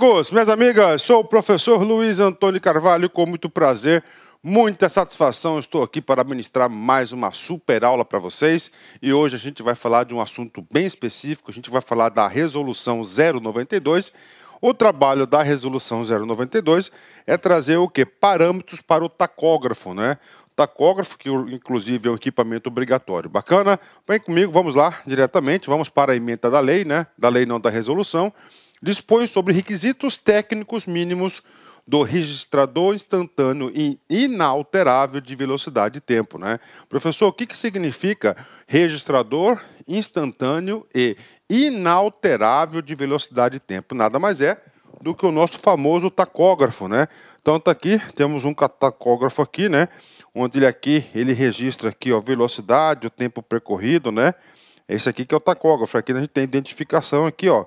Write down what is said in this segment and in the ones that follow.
amigos, minhas amigas, sou o professor Luiz Antônio Carvalho, com muito prazer, muita satisfação, estou aqui para ministrar mais uma super aula para vocês e hoje a gente vai falar de um assunto bem específico, a gente vai falar da resolução 092. O trabalho da resolução 092 é trazer o que? Parâmetros para o tacógrafo, né? tacógrafo, que inclusive é um equipamento obrigatório. Bacana? Vem comigo, vamos lá diretamente, vamos para a emenda da lei, né? Da lei não da resolução dispõe sobre requisitos técnicos mínimos do registrador instantâneo e inalterável de velocidade e tempo. Né? Professor, o que, que significa registrador instantâneo e inalterável de velocidade e tempo? Nada mais é do que o nosso famoso tacógrafo, né? Então tá aqui, temos um tacógrafo aqui, né? Onde ele aqui, ele registra aqui, a velocidade, o tempo percorrido, né? Esse aqui que é o tacógrafo, aqui a gente tem identificação aqui, ó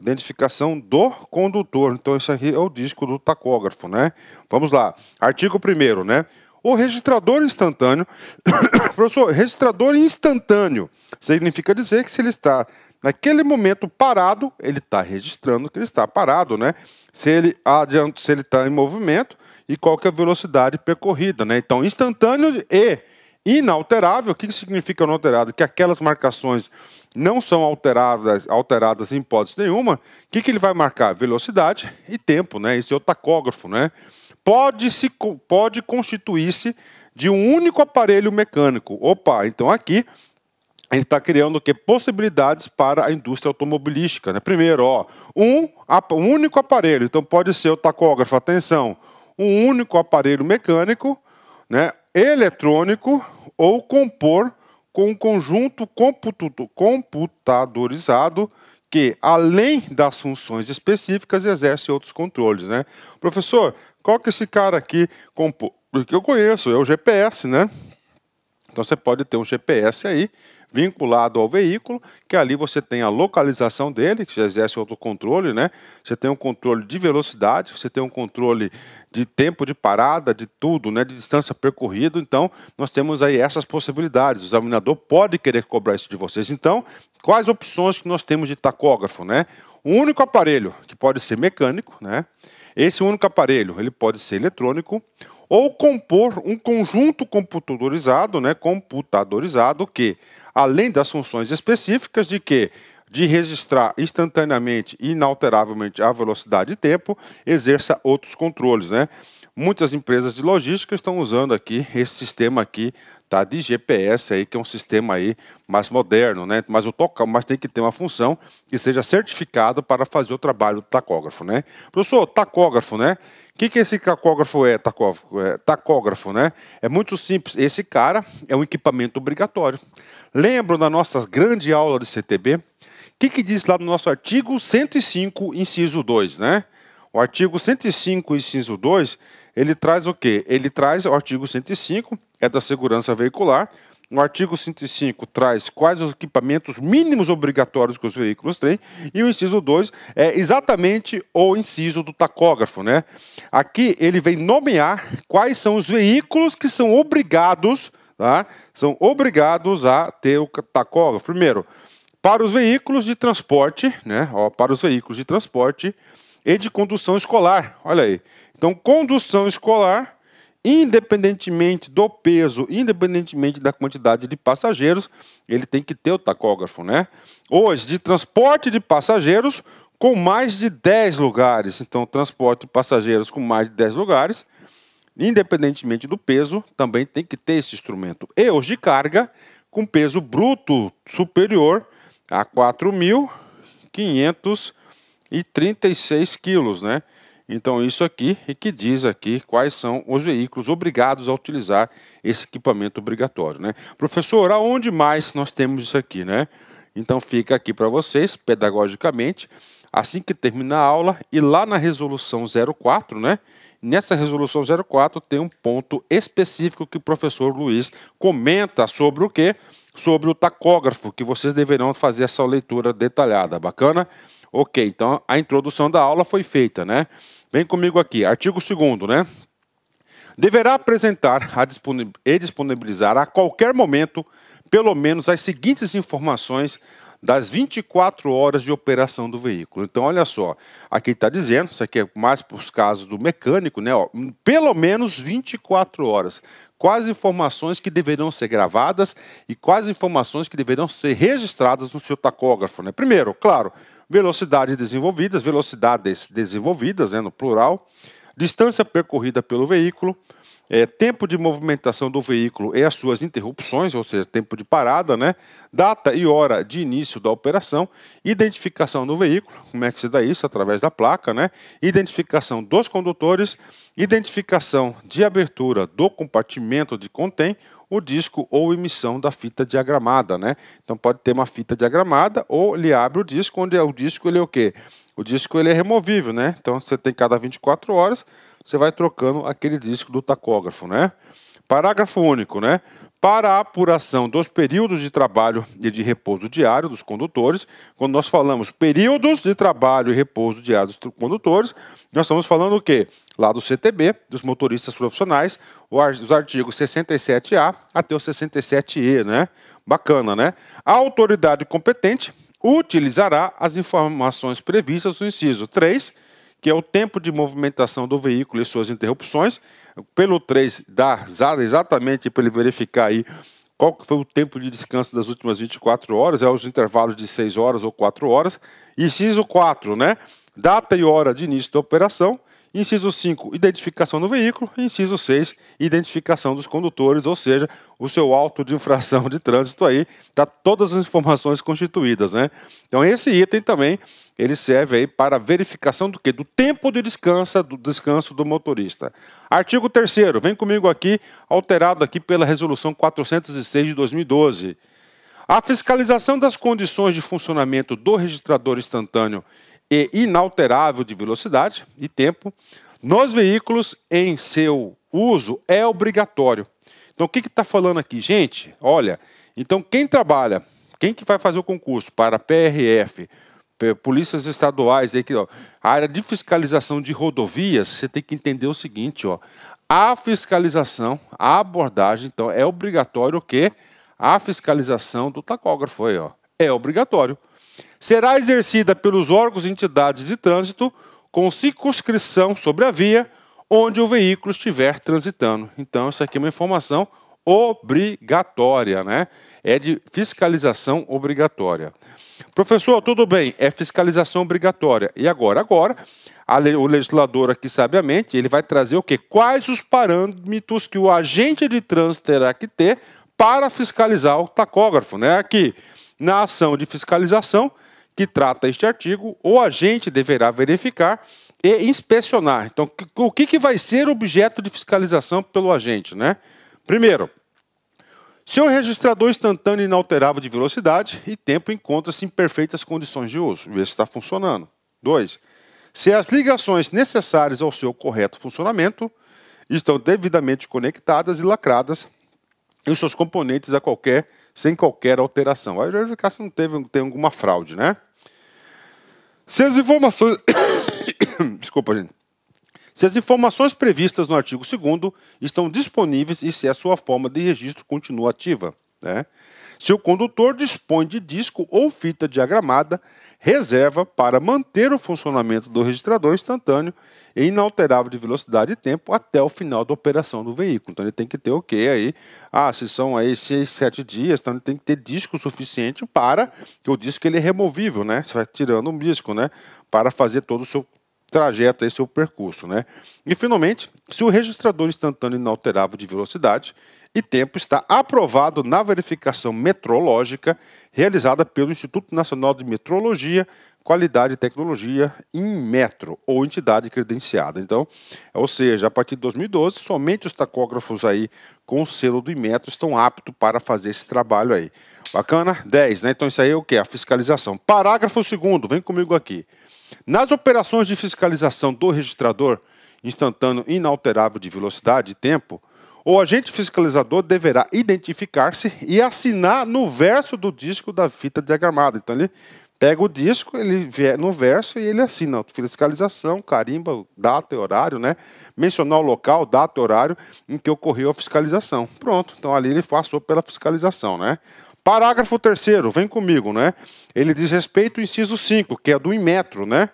identificação do condutor. Então, isso aqui é o disco do tacógrafo, né? Vamos lá. Artigo 1 né? O registrador instantâneo. Professor, registrador instantâneo significa dizer que se ele está naquele momento parado, ele está registrando que ele está parado, né? Se ele adianta, se ele está em movimento e qual que é a velocidade percorrida, né? Então, instantâneo e inalterável. O que significa inalterado? Que aquelas marcações não são alteradas, alteradas em hipótese nenhuma. O que, que ele vai marcar? Velocidade e tempo, né? Esse é o tacógrafo, né? Pode, se, pode constituir-se de um único aparelho mecânico. Opa, então aqui ele está criando o que possibilidades para a indústria automobilística. Né? Primeiro, ó, um, um único aparelho, então pode ser o tacógrafo, atenção, um único aparelho mecânico, né, eletrônico, ou compor com um conjunto computadorizado que, além das funções específicas, exerce outros controles. Né? Professor, qual que esse cara aqui compôs? Porque eu conheço, é o GPS, né? Então você pode ter um GPS aí vinculado ao veículo, que ali você tem a localização dele, que já exerce outro controle, né? Você tem um controle de velocidade, você tem um controle de tempo de parada, de tudo, né? De distância percorrida. Então, nós temos aí essas possibilidades. O examinador pode querer cobrar isso de vocês. Então, quais opções que nós temos de tacógrafo, né? Um único aparelho, que pode ser mecânico, né? Esse único aparelho, ele pode ser eletrônico ou compor um conjunto computadorizado, né, computadorizado que, além das funções específicas de que de registrar instantaneamente e inalteravelmente a velocidade e tempo, exerça outros controles, né? Muitas empresas de logística estão usando aqui esse sistema aqui, tá? De GPS aí, que é um sistema aí mais moderno, né? Mas o toca, mas tem que ter uma função que seja certificado para fazer o trabalho do tacógrafo, né? Professor, tacógrafo, né? O que, que esse tacógrafo é, tacógrafo, é, tacógrafo, né? É muito simples. Esse cara é um equipamento obrigatório. Lembram da nossa grande aula de CTB? O que, que diz lá no nosso artigo 105, inciso 2, né? O artigo 105, inciso 2, ele traz o quê? Ele traz o artigo 105, é da segurança veicular. O artigo 105 traz quais os equipamentos mínimos obrigatórios que os veículos têm. E o inciso 2 é exatamente o inciso do tacógrafo, né? Aqui ele vem nomear quais são os veículos que são obrigados, tá? São obrigados a ter o tacógrafo. Primeiro, para os veículos de transporte, né? Ó, para os veículos de transporte e de condução escolar. Olha aí. Então, condução escolar, independentemente do peso, independentemente da quantidade de passageiros, ele tem que ter o tacógrafo, né? Hoje, de transporte de passageiros com mais de 10 lugares. Então, transporte de passageiros com mais de 10 lugares, independentemente do peso, também tem que ter esse instrumento. E hoje de carga com peso bruto superior a 4.500 e 36 quilos, né? Então isso aqui e que diz aqui quais são os veículos obrigados a utilizar esse equipamento obrigatório, né? Professor, aonde mais nós temos isso aqui, né? Então fica aqui para vocês, pedagogicamente, assim que terminar a aula e lá na resolução 04, né? Nessa resolução 04 tem um ponto específico que o professor Luiz comenta sobre o quê? Sobre o tacógrafo, que vocês deverão fazer essa leitura detalhada, bacana? Ok, então a introdução da aula foi feita, né? Vem comigo aqui, artigo 2 né? Deverá apresentar e disponibilizar a qualquer momento pelo menos as seguintes informações das 24 horas de operação do veículo. Então, olha só, aqui está dizendo, isso aqui é mais para os casos do mecânico, né? Ó, pelo menos 24 horas. Quais informações que deverão ser gravadas e quais informações que deverão ser registradas no seu tacógrafo, né? Primeiro, claro, velocidades desenvolvidas, velocidades desenvolvidas, né, no plural, distância percorrida pelo veículo, é, tempo de movimentação do veículo e as suas interrupções, ou seja, tempo de parada, né? data e hora de início da operação, identificação do veículo, como é que se dá isso? Através da placa, né? identificação dos condutores, identificação de abertura do compartimento de contém o disco ou emissão da fita diagramada, né? Então pode ter uma fita diagramada ou ele abre o disco, onde é o disco ele é o quê? O disco ele é removível, né? Então você tem cada 24 horas, você vai trocando aquele disco do tacógrafo, né? Parágrafo único, né? para a apuração dos períodos de trabalho e de repouso diário dos condutores, quando nós falamos períodos de trabalho e repouso diário dos condutores, nós estamos falando o quê? Lá do CTB, dos motoristas profissionais, os artigos 67A até o 67E, né? Bacana, né? A autoridade competente utilizará as informações previstas no inciso 3 que é o tempo de movimentação do veículo e suas interrupções. Pelo 3, dá exatamente para ele verificar aí qual foi o tempo de descanso das últimas 24 horas, é os intervalos de 6 horas ou 4 horas. Inciso 4, né? Data e hora de início da operação. Inciso 5, identificação do veículo. Inciso 6, identificação dos condutores, ou seja, o seu auto de infração de trânsito aí, tá todas as informações constituídas, né? Então esse item também, ele serve aí para verificação do que? Do tempo de descanso do, descanso do motorista. Artigo 3 vem comigo aqui, alterado aqui pela resolução 406 de 2012. A fiscalização das condições de funcionamento do registrador instantâneo e inalterável de velocidade e tempo nos veículos em seu uso é obrigatório. Então, o que está falando aqui, gente? Olha, então quem trabalha, quem que vai fazer o concurso para PRF, polícias estaduais, aí que, ó, a área de fiscalização de rodovias, você tem que entender o seguinte, ó, a fiscalização, a abordagem, então é obrigatório o quê? A fiscalização do tacógrafo aí, ó, é obrigatório será exercida pelos órgãos e entidades de trânsito com circunscrição sobre a via onde o veículo estiver transitando. Então, isso aqui é uma informação obrigatória, né? É de fiscalização obrigatória. Professor, tudo bem, é fiscalização obrigatória. E agora? Agora, o legislador aqui, sabiamente, ele vai trazer o quê? Quais os parâmetros que o agente de trânsito terá que ter para fiscalizar o tacógrafo, né? Aqui, na ação de fiscalização, que trata este artigo, o agente deverá verificar e inspecionar. Então, o que, que vai ser objeto de fiscalização pelo agente? Né? Primeiro, se o registrador instantâneo inalterável de velocidade e tempo encontra-se em perfeitas condições de uso, e está funcionando. Dois, se as ligações necessárias ao seu correto funcionamento estão devidamente conectadas e lacradas e os seus componentes a qualquer sem qualquer alteração. se não teve tem alguma fraude, né? Se as informações Desculpa, gente. Se as informações previstas no artigo 2 estão disponíveis e se a sua forma de registro continua ativa, né? Se o condutor dispõe de disco ou fita diagramada, reserva para manter o funcionamento do registrador instantâneo e inalterável de velocidade e tempo até o final da operação do veículo. Então ele tem que ter o okay, que aí? Ah, se são aí seis, sete dias, então ele tem que ter disco suficiente para que o disco ele é removível, né? Você vai tirando um disco, né? Para fazer todo o seu trajeto, esse seu percurso. Né? E, finalmente, se o registrador instantâneo inalterável de velocidade e tempo está aprovado na verificação metrológica realizada pelo Instituto Nacional de Metrologia, Qualidade e Tecnologia em Metro, ou entidade credenciada. Então, ou seja, a partir de 2012, somente os tacógrafos aí com o selo do Metro estão aptos para fazer esse trabalho aí. Bacana? 10, né? Então isso aí é o que? A fiscalização. Parágrafo 2 vem comigo aqui. Nas operações de fiscalização do registrador instantâneo inalterável de velocidade e tempo, o agente fiscalizador deverá identificar-se e assinar no verso do disco da fita diagramada. Então ele pega o disco, ele vê no verso e ele assina fiscalização, carimba, data e horário, né? Mencionar o local, data e horário em que ocorreu a fiscalização. Pronto, então ali ele passou pela fiscalização, né? Parágrafo terceiro, vem comigo, né? Ele diz respeito ao inciso 5, que é do Inmetro, né?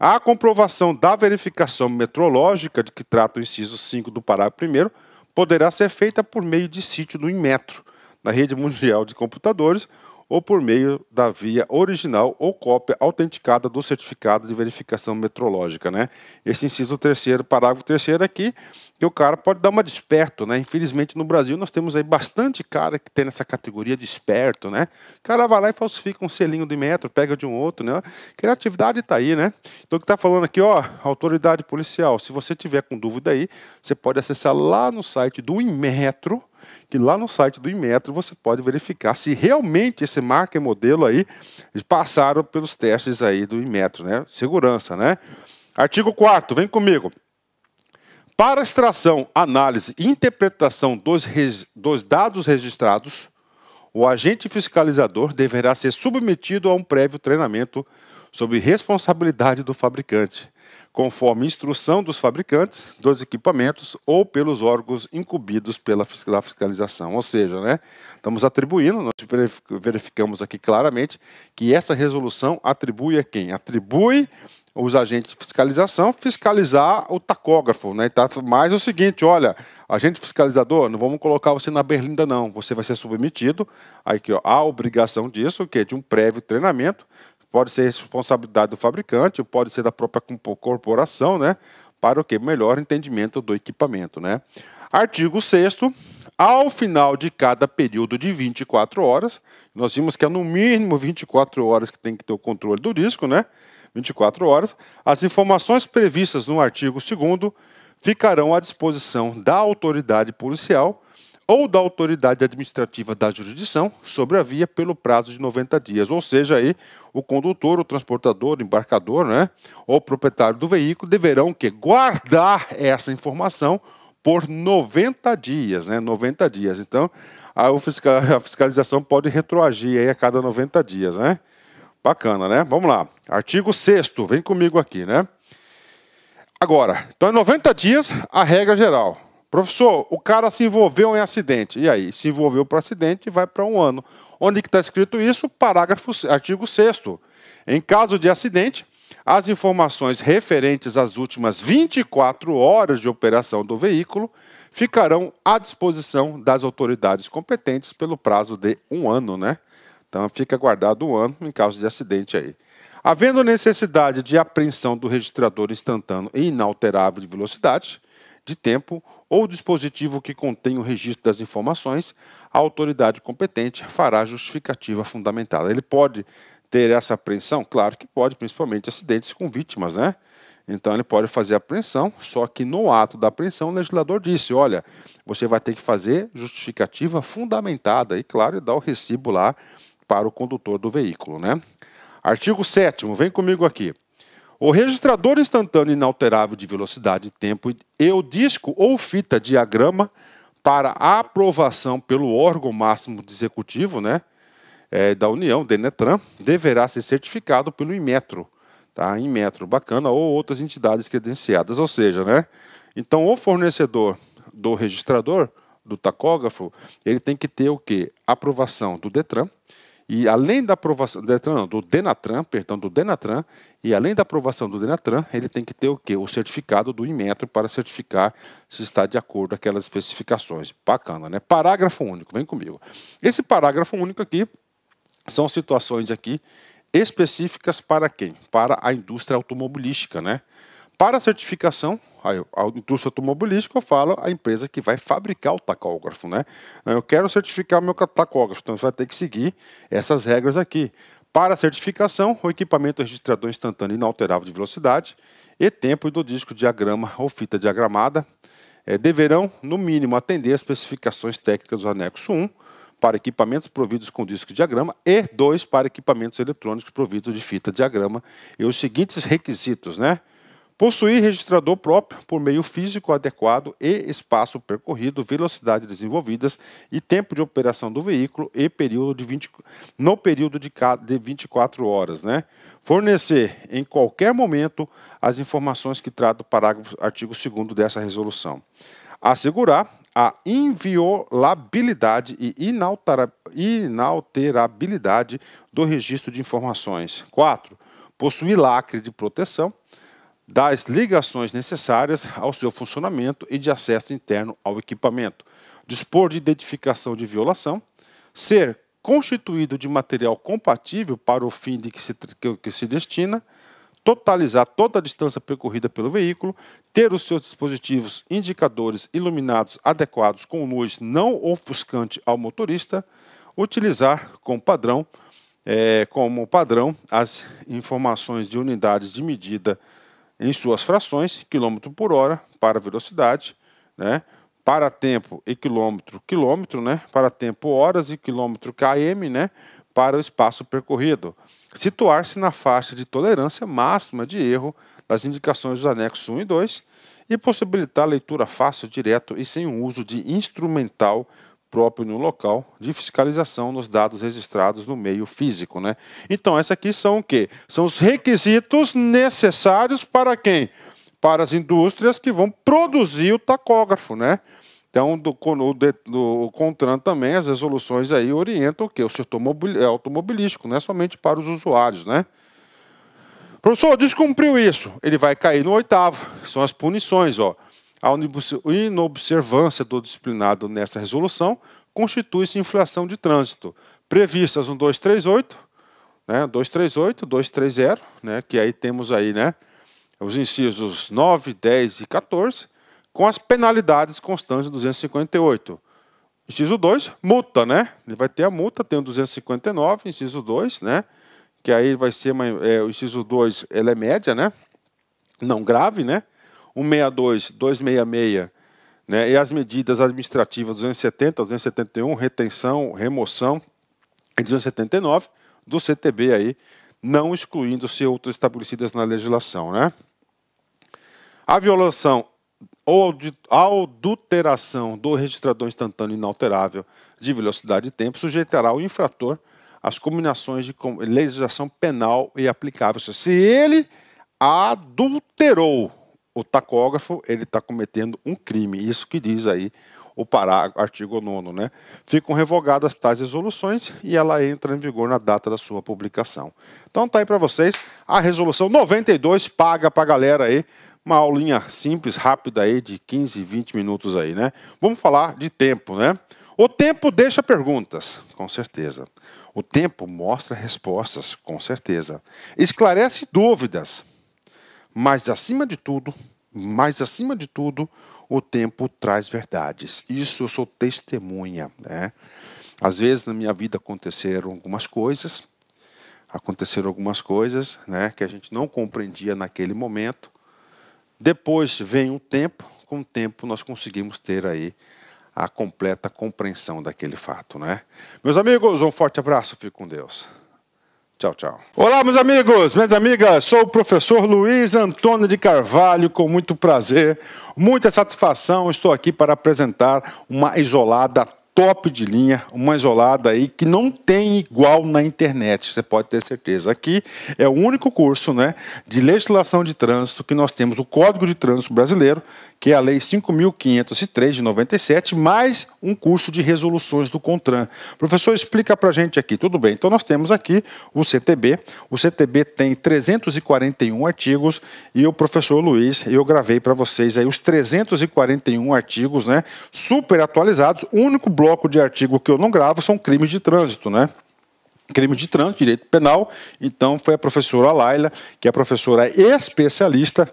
A comprovação da verificação metrológica de que trata o inciso 5 do parágrafo 1 poderá ser feita por meio de sítio do Inmetro, na rede mundial de computadores, ou por meio da via original ou cópia autenticada do certificado de verificação metrológica, né? Esse inciso terceiro, parágrafo terceiro aqui, é que o cara pode dar uma desperto, né? Infelizmente no Brasil nós temos aí bastante cara que tem nessa categoria de esperto, né? O cara vai lá e falsifica um selinho de metro, pega de um outro, né? Criatividade tá aí, né? Então o que tá falando aqui, ó, autoridade policial, se você tiver com dúvida aí, você pode acessar lá no site do Inmetro, que lá no site do Inmetro você pode verificar se realmente esse marca e modelo aí passaram pelos testes aí do Inmetro, né? Segurança, né? Artigo 4 vem comigo. Para extração, análise e interpretação dos, dos dados registrados, o agente fiscalizador deverá ser submetido a um prévio treinamento sob responsabilidade do fabricante conforme instrução dos fabricantes dos equipamentos ou pelos órgãos incumbidos pela fiscalização. Ou seja, né, estamos atribuindo, nós verificamos aqui claramente que essa resolução atribui a quem? Atribui os agentes de fiscalização fiscalizar o tacógrafo, né? Tá mais o seguinte, olha, agente fiscalizador, não vamos colocar você na berlinda não, você vai ser submetido aqui ó, à obrigação disso, que é de um prévio treinamento pode ser responsabilidade do fabricante, ou pode ser da própria corporação, né? Para o que? Melhor entendimento do equipamento, né? Artigo 6 ao final de cada período de 24 horas, nós vimos que é no mínimo 24 horas que tem que ter o controle do disco, né? 24 horas, as informações previstas no artigo 2 ficarão à disposição da autoridade policial ou da autoridade administrativa da jurisdição sobre a via pelo prazo de 90 dias, ou seja, aí o condutor, o transportador, o embarcador, né, ou o proprietário do veículo deverão que guardar essa informação por 90 dias, né? 90 dias. Então, a, fiscalização pode retroagir aí a cada 90 dias, né? Bacana, né? Vamos lá. Artigo 6 vem comigo aqui, né? Agora, então é 90 dias a regra geral. Professor, o cara se envolveu em acidente. E aí, se envolveu para acidente, vai para um ano. Onde está escrito isso? Parágrafo, artigo 6 Em caso de acidente, as informações referentes às últimas 24 horas de operação do veículo ficarão à disposição das autoridades competentes pelo prazo de um ano, né? Então fica guardado um ano em caso de acidente aí. Havendo necessidade de apreensão do registrador instantâneo e inalterável de velocidade, de tempo ou dispositivo que contém o registro das informações, a autoridade competente fará justificativa fundamentada. Ele pode ter essa apreensão? Claro que pode, principalmente acidentes com vítimas, né? Então ele pode fazer apreensão, só que no ato da apreensão o legislador disse: olha, você vai ter que fazer justificativa fundamentada e, claro, dar o recibo lá para o condutor do veículo, né? Artigo 7, vem comigo aqui. O registrador instantâneo inalterável de velocidade e tempo e o disco ou fita diagrama para aprovação pelo órgão máximo executivo né, é, da União, Denetran, deverá ser certificado pelo Inmetro. Tá? Inmetro, bacana, ou outras entidades credenciadas. Ou seja, né, então o fornecedor do registrador, do tacógrafo, ele tem que ter o quê? Aprovação do Detran, e além da aprovação não, do Denatran, perdão, do Denatran, e além da aprovação do Denatran, ele tem que ter o quê? O certificado do Inmetro para certificar se está de acordo com aquelas especificações. Bacana, né? Parágrafo único, vem comigo. Esse parágrafo único aqui são situações aqui específicas para quem? Para a indústria automobilística, né? Para a certificação, a indústria automobilística, eu falo a empresa que vai fabricar o tacógrafo, né? Eu quero certificar meu tacógrafo, então você vai ter que seguir essas regras aqui. Para a certificação, o equipamento é registrador instantâneo inalterável de velocidade e tempo do disco diagrama ou fita diagramada é, deverão, no mínimo, atender às especificações técnicas do anexo 1 para equipamentos providos com disco diagrama e 2 para equipamentos eletrônicos providos de fita diagrama e os seguintes requisitos, né? Possuir registrador próprio por meio físico adequado e espaço percorrido, velocidade desenvolvidas e tempo de operação do veículo e período de 20, no período de, de 24 horas. Né? Fornecer em qualquer momento as informações que trata o parágrafo artigo 2 dessa resolução. Assegurar a inviolabilidade e inalterabilidade do registro de informações. 4. Possuir lacre de proteção das ligações necessárias ao seu funcionamento e de acesso interno ao equipamento, dispor de identificação de violação, ser constituído de material compatível para o fim de que se, que se destina, totalizar toda a distância percorrida pelo veículo, ter os seus dispositivos indicadores iluminados adequados com luz não ofuscante ao motorista, utilizar com padrão, é, como padrão as informações de unidades de medida em suas frações, quilômetro por hora para velocidade, né? para tempo e quilômetro, quilômetro, né? para tempo horas e quilômetro km, né? para o espaço percorrido. Situar-se na faixa de tolerância máxima de erro das indicações dos anexos 1 e 2 e possibilitar leitura fácil, direto e sem o uso de instrumental próprio no local de fiscalização nos dados registrados no meio físico. Né? Então, essa aqui são o quê? São os requisitos necessários para quem? Para as indústrias que vão produzir o tacógrafo, né? Então, do, o, do, CONTRAN também, as resoluções aí orientam o quê? O setor é, automobilístico, não é somente para os usuários, né? Professor, descumpriu isso. Ele vai cair no oitavo. São as punições, ó. A inobservância do disciplinado nesta resolução constitui-se inflação de trânsito, previstas no 238, né, 238, 230, né, que aí temos aí, né, os incisos 9, 10 e 14, com as penalidades constantes do 258. Inciso 2, multa, né? Ele vai ter a multa, tem o 259, inciso 2, né? Que aí vai ser uma, é, o inciso 2, ela é média, né? Não grave, né? 162, 266, né, e as medidas administrativas 270, 271, retenção, remoção e 279 do CTB aí, não excluindo-se outras estabelecidas na legislação, né? A violação ou adulteração do registrador instantâneo inalterável de velocidade e tempo sujeitará o infrator às combinações de legislação penal e aplicável. Se ele adulterou o tacógrafo ele está cometendo um crime. Isso que diz aí o Pará, artigo 9, né? Ficam revogadas tais resoluções e ela entra em vigor na data da sua publicação. Então tá aí para vocês a resolução 92, paga para a galera aí uma aulinha simples, rápida aí de 15, 20 minutos aí, né? Vamos falar de tempo, né? O tempo deixa perguntas, com certeza. O tempo mostra respostas, com certeza. Esclarece dúvidas, mas acima de tudo, mais acima de tudo, o tempo traz verdades. Isso eu sou testemunha, né? Às vezes na minha vida aconteceram algumas coisas, aconteceram algumas coisas, né, que a gente não compreendia naquele momento. Depois vem um tempo, com o tempo nós conseguimos ter aí a completa compreensão daquele fato, né? Meus amigos, um forte abraço, fique com Deus. Tchau, tchau. Olá, meus amigos, minhas amigas. Sou o professor Luiz Antônio de Carvalho, com muito prazer, muita satisfação. Estou aqui para apresentar uma isolada top de linha, uma isolada aí que não tem igual na internet, você pode ter certeza. Aqui é o único curso né, de legislação de trânsito que nós temos o Código de Trânsito Brasileiro, que é a Lei 5.503 de 97, mais um curso de resoluções do CONTRAN. Professor, explica para gente aqui. Tudo bem, então nós temos aqui o CTB. O CTB tem 341 artigos e o professor Luiz, eu gravei para vocês aí os 341 artigos, né, super atualizados, único bloco bloco de artigo que eu não gravo são crimes de trânsito, né? crime de trânsito, direito penal. Então foi a professora Laila, que é professora especialista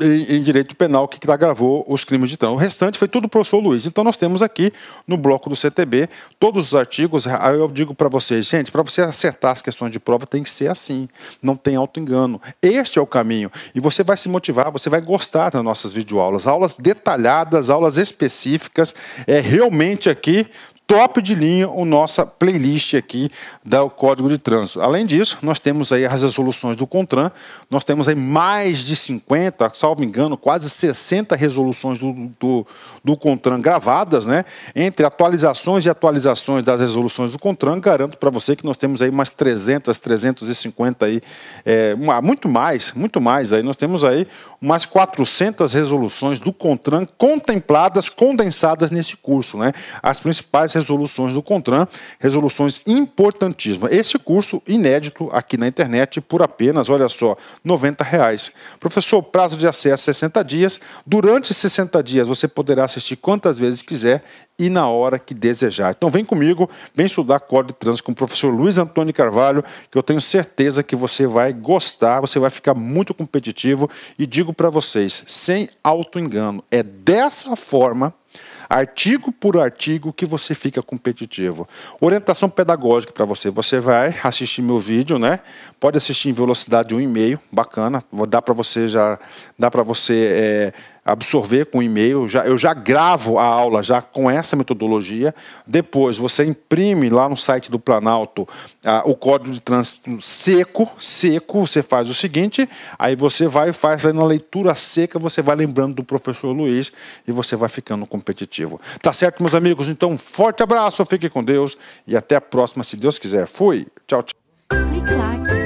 em direito penal que gravou os crimes de trânsito. O restante foi tudo o professor Luiz. Então nós temos aqui no bloco do CTB todos os artigos. Ah, eu digo para vocês, gente, para você acertar as questões de prova tem que ser assim. Não tem auto-engano. Este é o caminho. E você vai se motivar, você vai gostar das nossas videoaulas. Aulas detalhadas, aulas específicas. É realmente aqui top de linha a nossa playlist aqui do Código de Trânsito. Além disso, nós temos aí as resoluções do CONTRAN, nós temos aí mais de 50, salvo engano, quase 60 resoluções do, do, do CONTRAN gravadas, né? Entre atualizações e atualizações das resoluções do CONTRAN, garanto para você que nós temos aí umas 300, 350 aí, é, muito mais, muito mais aí, nós temos aí umas 400 resoluções do CONTRAN contempladas, condensadas nesse curso, né? As principais resoluções do CONTRAN, resoluções importantíssimas. Esse curso inédito aqui na internet por apenas, olha só, R$ 90. Professor, prazo de acesso 60 é dias. Durante 60 dias você poderá assistir quantas vezes quiser e na hora que desejar. Então vem comigo, vem estudar Código de Trânsito com o professor Luiz Antônio Carvalho, que eu tenho certeza que você vai gostar, você vai ficar muito competitivo e digo para vocês, sem auto engano, é dessa forma artigo por artigo, que você fica competitivo. Orientação pedagógica para você. Você vai assistir meu vídeo, né? Pode assistir em velocidade 1,5, bacana. Dá para você já, dá para você é, absorver com e-mail. Já, eu já gravo a aula já com essa metodologia. Depois você imprime lá no site do Planalto ah, o código de trânsito seco, seco. Você faz o seguinte, aí você vai faz na leitura seca, você vai lembrando do professor Luiz e você vai ficando competitivo. Tá certo, meus amigos? Então, um forte abraço, fique com Deus e até a próxima, se Deus quiser. Fui, tchau, tchau.